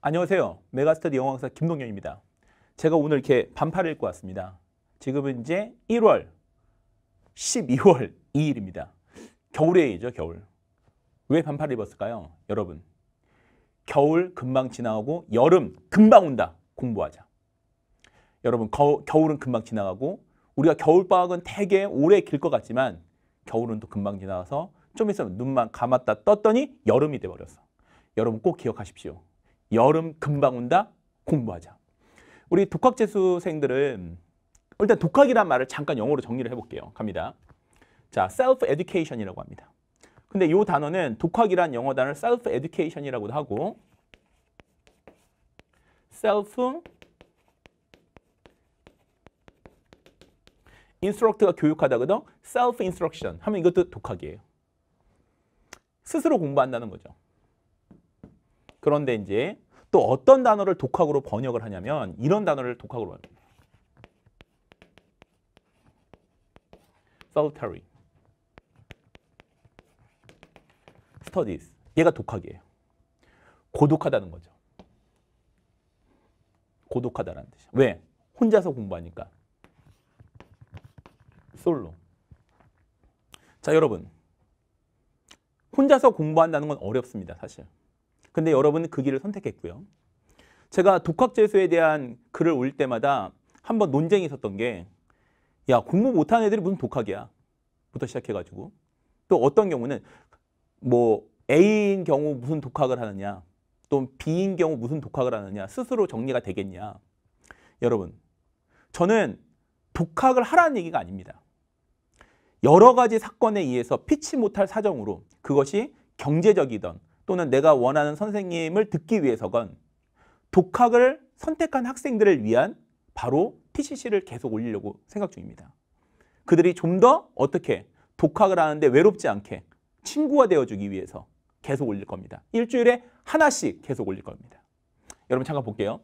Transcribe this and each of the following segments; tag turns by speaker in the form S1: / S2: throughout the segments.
S1: 안녕하세요. 메가스터디 영어강사 김동경입니다. 제가 오늘 이렇게 반팔을 입고 왔습니다. 지금은 이제 1월, 12월 2일입니다. 겨울에이죠, 겨울. 왜 반팔을 입었을까요? 여러분, 겨울 금방 지나가고 여름 금방 온다. 공부하자. 여러분, 거, 겨울은 금방 지나가고 우리가 겨울방학은 되게 오래 길 것 같지만 겨울은 또 금방 지나가서 좀 있으면 눈만 감았다 떴더니 여름이 돼버렸어. 여러분 꼭 기억하십시오. 여름 금방 온다. 공부하자. 우리 독학 재수생들은 일단 독학이란 말을 잠깐 영어로 정리를 해볼게요. 갑니다. 자, self education이라고 합니다. 근데 이 단어는 독학이란 영어 단어를 self education이라고도 하고 self instruct가 교육하다거든. self instruction 하면 이것도 독학이에요. 스스로 공부한다는 거죠. 그런데 이제 또 어떤 단어를 독학으로 번역을 하냐면 이런 단어를 독학으로 합니 solitary studies 얘가 독학이에요. 고독하다는 거죠. 고독하다라는 뜻이야. 왜? 혼자서 공부하니까. 솔로. 자, 여러분. 혼자서 공부한다는 건 어렵습니다, 사실. 근데 여러분은 그 길을 선택했고요. 제가 독학재수에 대한 글을 올 때마다 한번 논쟁이 있었던 게 야, 공부 못하는 애들이 무슨 독학이야. 부터 시작해가지고. 또 어떤 경우는 뭐 A인 경우 무슨 독학을 하느냐. 또 B인 경우 무슨 독학을 하느냐. 스스로 정리가 되겠냐. 여러분, 저는 독학을 하라는 얘기가 아닙니다. 여러 가지 사건에 의해서 피치 못할 사정으로 그것이 경제적이던 또는 내가 원하는 선생님을 듣기 위해서건 독학을 선택한 학생들을 위한 바로 TCC를 계속 올리려고 생각 중입니다. 그들이 좀 더 어떻게 독학을 하는데 외롭지 않게 친구가 되어주기 위해서 계속 올릴 겁니다. 일주일에 하나씩 계속 올릴 겁니다. 여러분 잠깐 볼게요.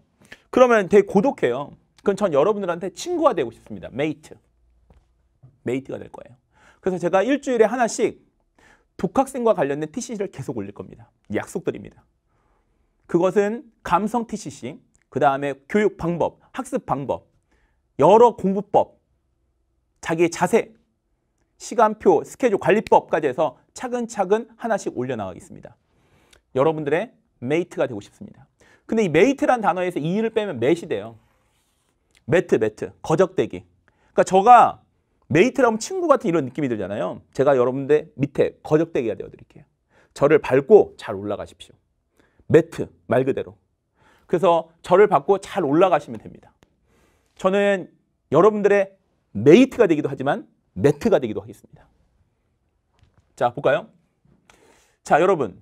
S1: 그러면 되게 고독해요. 그건 전 여러분들한테 친구가 되고 싶습니다. 메이트. 메이트가 될 거예요. 그래서 제가 일주일에 하나씩 복학생과 관련된 TCC를 계속 올릴 겁니다. 약속드립니다. 그것은 감성 TCC, 그 다음에 교육 방법, 학습 방법, 여러 공부법, 자기의 자세, 시간표, 스케줄 관리법까지 해서 차근차근 하나씩 올려나가겠습니다. 여러분들의 메이트가 되고 싶습니다. 근데 이 메이트란 단어에서 이를 빼면 맷이 돼요. 매트, 매트, 거적대기. 그러니까 저가 메이트라면 친구 같은 이런 느낌이 들잖아요. 제가 여러분들 밑에 거적대기가 되어드릴게요. 저를 밟고 잘 올라가십시오. 매트 말 그대로. 그래서 저를 밟고 잘 올라가시면 됩니다. 저는 여러분들의 메이트가 되기도 하지만 매트가 되기도 하겠습니다. 자 볼까요? 자 여러분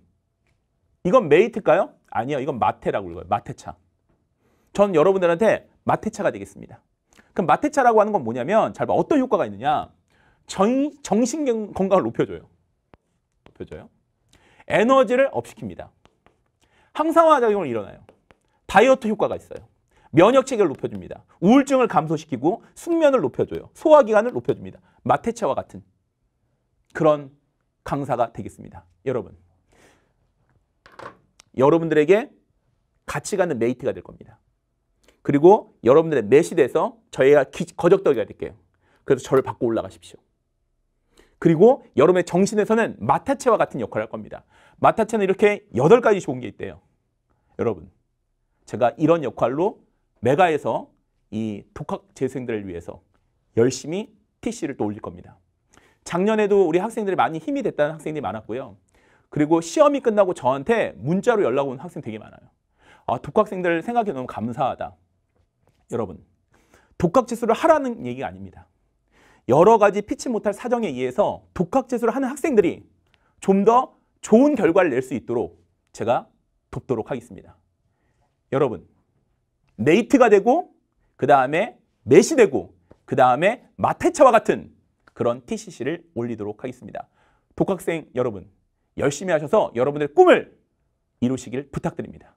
S1: 이건 메이트일까요? 아니요 이건 마테라고 읽어요. 마테차. 전 여러분들한테 마테차가 되겠습니다. 그럼 마테차라고 하는 건 뭐냐면 잘 봐. 어떤 효과가 있느냐? 정, 신 건강을 높여줘요. 높여줘요. 에너지를 업시킵니다. 항상화 작용을 일어나요. 다이어트 효과가 있어요. 면역 체계를 높여줍니다. 우울증을 감소시키고 숙면을 높여줘요. 소화 기관을 높여줍니다. 마테차와 같은 그런 강사가 되겠습니다. 여러분. 여러분들에게 가치 가는 메이트가 될 겁니다. 그리고 여러분들의 맷이 돼서 저희가 거적더기가 될게요. 그래서 저를 받고 올라가십시오. 그리고 여러분의 정신에서는 마타체와 같은 역할을 할 겁니다. 마타체는 이렇게 여덟 가지 좋은 게 있대요. 여러분, 제가 이런 역할로 메가에서 이 독학 재생들을 위해서 열심히 TC를 또 올릴 겁니다. 작년에도 우리 학생들이 많이 힘이 됐다는 학생들이 많았고요. 그리고 시험이 끝나고 저한테 문자로 연락 온 학생 되게 많아요. 아, 독학생들 생각해 너무 감사하다. 여러분 독학지수를 하라는 얘기가 아닙니다. 여러 가지 피치 못할 사정에 의해서 독학지수를 하는 학생들이 좀 더 좋은 결과를 낼 수 있도록 제가 돕도록 하겠습니다. 여러분 네이트가 되고 그 다음에 메시 되고 그 다음에 마테차와 같은 그런 TCC를 올리도록 하겠습니다. 독학생 여러분 열심히 하셔서 여러분들의 꿈을 이루시길 부탁드립니다.